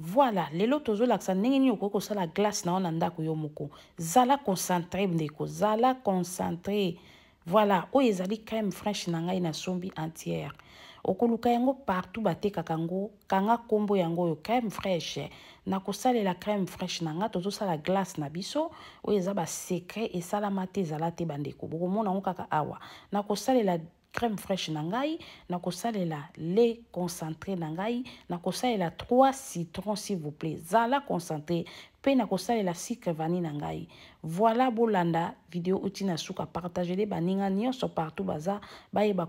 voila lelo tozolakisa ndenge nini okoki kosala glace na yo na ndako yo moko zala concentre ndeko zala concentre voila oyo oh, ezali crème fraîche na ngai na sombi entière okoluka yango partout batekaka yango kanga nkombo yango oyo crème fraîche na kosalela crème fraîche na nga tozosala glace na biso oyo oh, eza basecret esalama te ezala te bandeko bokomona yango kaka awa na kosalela crème fraîche na kosa la lait concentré na ngai la trois citrons s'il vous plaît zala concentré mpe la sucre vani vanille voilà bolanda video utina suka Les baninga nyonso partout baza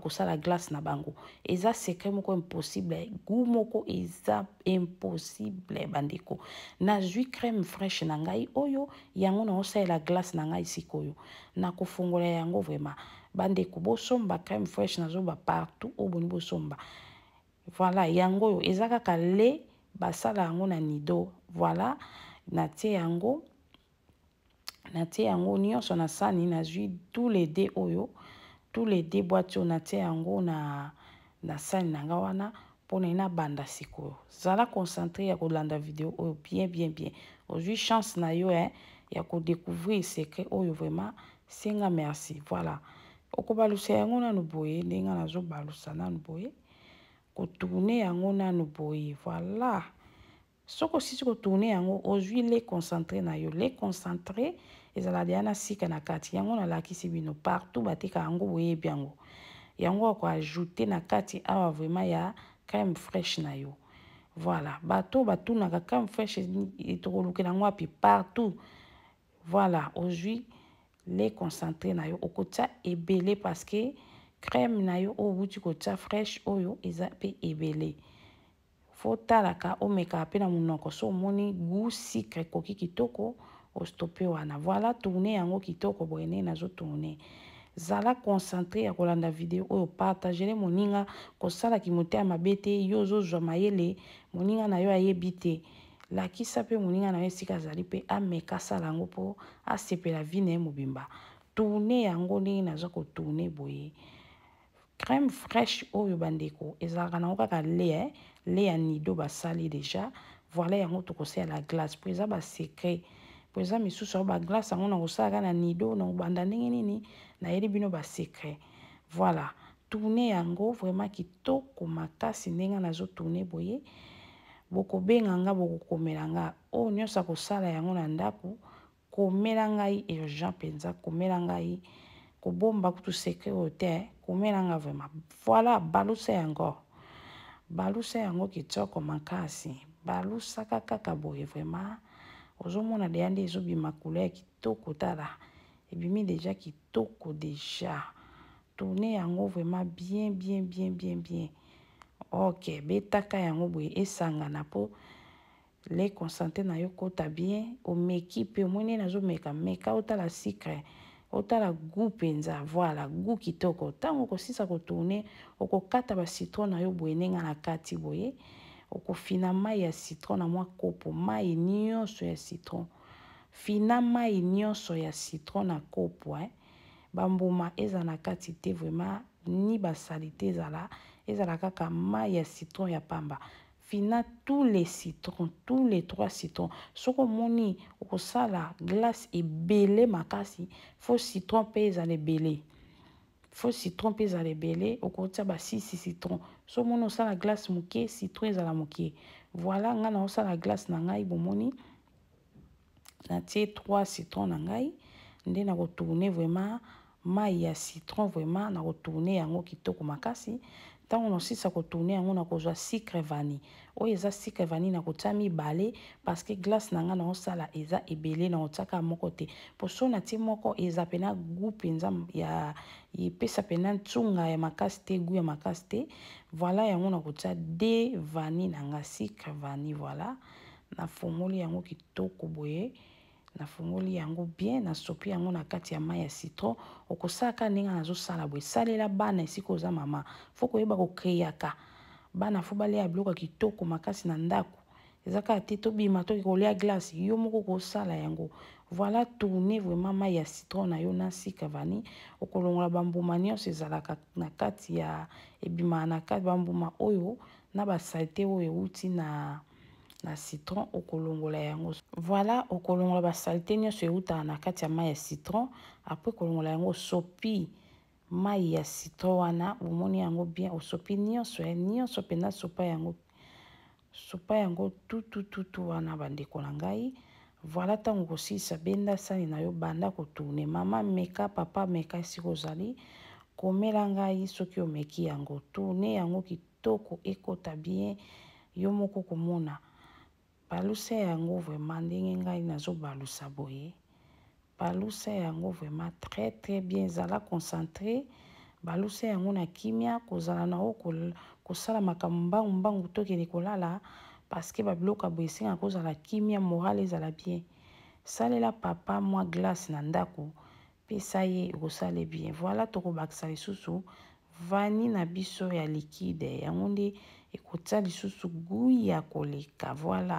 kosa la glace na bango eza secret moko impossible gu moko eza impossible bandeko Na crème fraîche nangai oyo yango la glace na yo. na nakofungola yango vraiment bandeko bosomba crème fraîche nazoba partout oyo boni bosomba voilà yango oyo eza kaka le basala yango na nido voilà natie yango natie yango nyonso na sani nazwi tous les de oyo tous les de boite oyo natie yango na, na sani na nga wana mpona ye nabanda sikoyo zala concentre ya kolanda video oyo bien bien bien ozwi chance na yo e eh? ya kodécouvrir secret oyo vraiment senga merci voilà kobalusa yango nanu boye ndenge nazobalusa nanu boye kotourne yango nanu boye voilà soki osisi kotourne yango ozwi le concentré na yo le concentré ezalaka deya na sika na kati yango nalakisi bino partout bateka yango boyebi yango yango akoajoute na kati awa vraimen ya crème fraîche na yo voilà bato batunaka crème fraîche tokolukela yango api partout voilà ozwi le concentre na yo okotia ebele parceke crème na yo oyo outi kotia freshe oyo eza mpe ebele fotalaka omekaa mpe na monoko so omoni gu sucre ekoki kitoko ostope wana voila tourne yango kitoko boye nde nazotourne zala concentre ya kolanda video oyo partagele moninga kosalaki motema mabe te yo ozozwa mayele moninga na yo ayebi te lakisa mpe moninga na yo esika azali mpe ameka asala yango mpo asepela vi na ye mobimba tourne yango ndenge naza kotourne boye crème fraîche oyo bandeko ezalaka nango kaka le le ya nido basali déjà voila yango tokosala glace mpo eza basecret mpo eza misusu yango baglace yango na kosalaka na nido na kobanda ndenge nini nayeli bino basecret voilà tourne yango vraiment kitoko makasi ndenge nazotourne boye bokobenga nga bokokomela nga oyo nyonso akosala yango na ndako komela ngai urgent mpenza komela ngai kobomba kutu securité komela nga vraiment voilà balusa yango balusa yango kitoko makasi balusaka kaka boye vraiment ozomona deya nde ezobima couleur kitoko tala ebimi deja kitoko deja tourne yango vraiment bien bien bien bien bien ok betaka yango boye esangana mpo le concentre na yo kota bien omeki mpe omoi nde nazomeka meka otala sucre otala gu mpenza voila gu kitoko ntango okosisa kotourne okokata bacitron na yo boye ndenge na kati boye okofina mai ya citron na mwa kopo mai nyonso ya citron fina mai nyonso ya citron na kopo eh. bambuma eza na kati te vraiment ni basali te ezala ezala kaka mai ya citron ya pamba fina tous les citrons tous les trois citrons soki omoni okosala glace ebele makasi fo citron mpe ezala ebele fo citron mpe ezala ebele okotia basisi citron so omoni osala glace moke citron ezala moke voilà ngai naosala glace na ngai bomoni natie 3 citron na ngai nde nakotourne vraiment mai ya citron vraiment nakotourne yango kitoko makasi ntango nosisa kotourne yango na kozwa sucre vani oyo eza sucre vani na kotia mibale parceke glace na ngai naosala eza ebele na kotiaka moko te po so natie moko eza pena gu mpenza ya epesa pena ntunga ya makasi te gu ya makasi te voila yango na kotia de vani na ngai sucre vani voila nafongoli yango kitoko boye nafungoli yango bien nasopi yango na kati ya mai ya citron okosala kaka ndenge nazosala boye salela bana esika oza mama fo koyeba kokreaka bana fo baleya biloko ya kitoko makasi na ndako eza kaka te tobima toki kolia glace yo moko kosala yango voilà tourne vraiment mai ya citron na yo na sika vani okolongola bambuma nyonso ezalaka na kati ya ebimaka na kati bambuma oyo na basalite oyo euti na na citron okolongola yango voila okolongola basalite nyonso eutaka na kati ya mai ya citron apres kolongola yango osopi mai ya citron wana omoni yango bien osopi nyonso ya eh, nyonso mpenza sopa yango sopa yango tutututu wana bandeko na ngai voila ntango kosilisa benda sani na yo banda kotourne mama meka papa meka esika ozali komela ngai soki omeki yango tourne yango kitoko ekota bien yo moko komona balusa yango vraimen ndenge ngai nazobalusa boye balusa yango vraimen très très bien ezala concentré balusa yango na kimia kozala na o kosala makambo mbangumbangu tokende kolala parceke babiloko boye esengaka kozala kimia morale ezala bien salela papa mwa glace na ndako pesa ye ekosala bien voilà tokobakisa lisusu vani na biso ya likide yango nde ekotia lisusu ngui ya koleka voila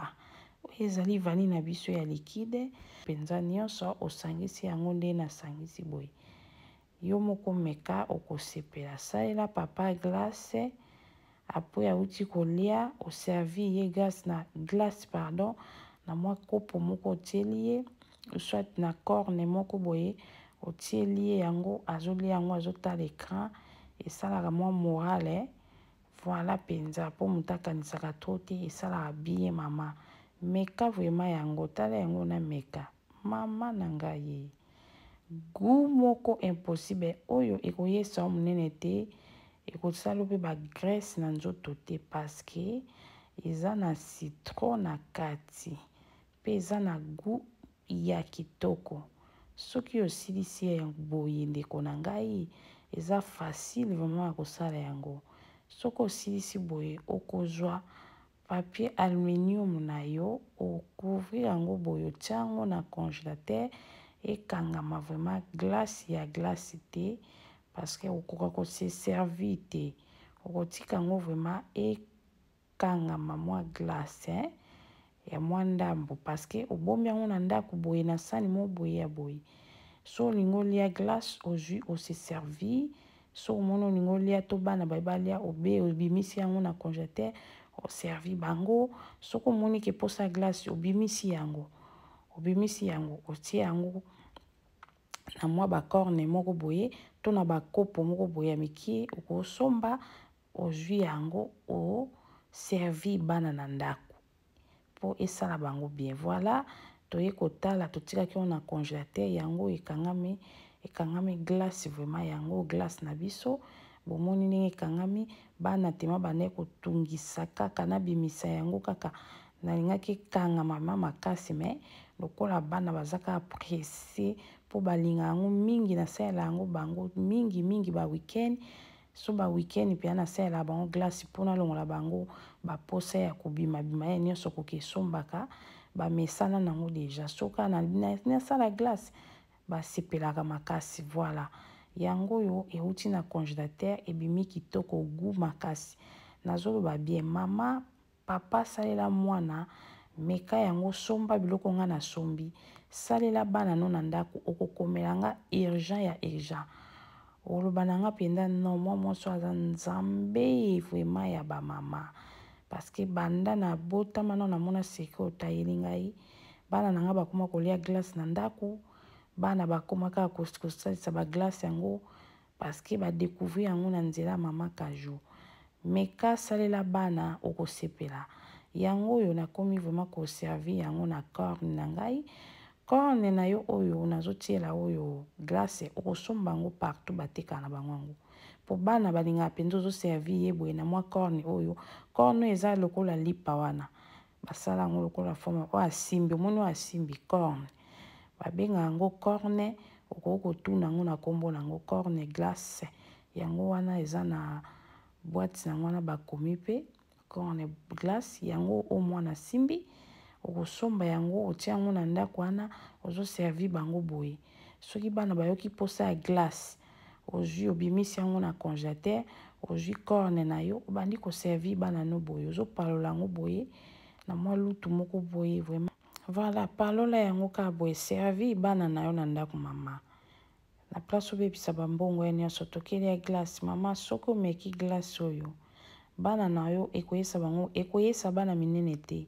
oyo ezali vani na biso ya likide mpenza nyonso osangisi yango nde nasangisi boye yo moko meka okosepela salela e papa glace apres auti kolia oservi ye glace pardon na mwa kopo moko otieli ye soit na corne moko boye otieli ye yango azolia yango azotala écran esalaka mwa morale voila mpenza mpo moto akanisaka tro te esalaka bie mama meka vraimen yango tala yango na meka mama na ngai ye gu moko impossible oyo ekoyesa yo monene te ekosala mpe bagrese na nzoto te parceke eza na citron na kati mpe eza na gu ya kitoko soki osilisi ya boye ndeko na ngai eza facile vraimen ya kosala yango soki osilisi boye okozwa papier aluminium na yo okouvrir yango boye otia yango na congélateur ekangama vraimen glace ya glace te parceke okoka koseservir te okotika yango vraimen ekangama mwa glace hein? ya mwa ndambo parceke obombi yango na ndako boye na sani mo boye ya boye so olingi olia glace ozwi oseservi so omona olingi olia to bana baye balia obe obimisi yango na congélateur oservi bango soki omoni ke mposa glace obimisi yango obimisi yango otie yango na mwa bacorne moko boye to na bakopo moko boye ya mikie okosomba ozwi yango oservi bana na ndako mpo esala bango bien voilà toye kotala totikaki wana na congélateur yango ekangami ekangami glace vraiment yango glace na biso bomoni ndenge ekangami bana tema bandai kotungisa kaka nabimisa yango kaka nalingaki ekanga mama makasi me lokola bana baza kaka presse mpo balinga yango mingi nasalela yango bango mingimingi baweekend so baweekend mpe nasalela bango glace mpona longola bango baposa ya kobimabima ye nyonso koki esombaka bamesana nango deja soka nasala glace basepelaka makasi voila yango oyo euti na congélateur ebimi kitoko gu makasi nazoloba bien mama papa asalela mwana meka yango somba biloko nga na sombi salela bana no na ndako okokomela nga urgent ya urgent oloba na nga mpenza no mwa mwonso aza nzambe vraimen ya bamama parceke banda na botama nao namona seke otayeli ngai bana na ngai bakoma kolia glace na ndako bana bakoma kaka kosalisa baglace yango parceke badécouvrir yango na nzela ya mama kajo me kasalela bana okosepela yango oyo nakomi vraimen koservir yango na corne na ngai corne na yo oyo nazotiela oyo glace okosomba yango partout batekaka na bango yango mpo bana balingaka mpenza ozoservi ye boye na mwa corne oyo corne oyo eza lokola lipa wana basala yango lokola forme oyo asimbi omoni oyo asimbi corne babengaka yango corne okoki kotuna yango na nkombo na yango corne glace yango wana eza na boite na yango wana bakomi mpe corne glace yango oyo mwana asimbi okosomba yango otia yango na ndako wana ozoservi bango boye soki bana bayoki mposa ya glace ozwi obimisi yango na congélateur ozwi corne na yo obandi koservir bana no boye ozopalola yango boye na mwa lutu moko boye vraiment voilà palola yango kaka boye servi bana na yo na ndako mama na place obebisa bambongo ya nyonso tokelia glace mama soki omeki glace oyo bana na yo ekoyesa bango ekoyesa bana minene te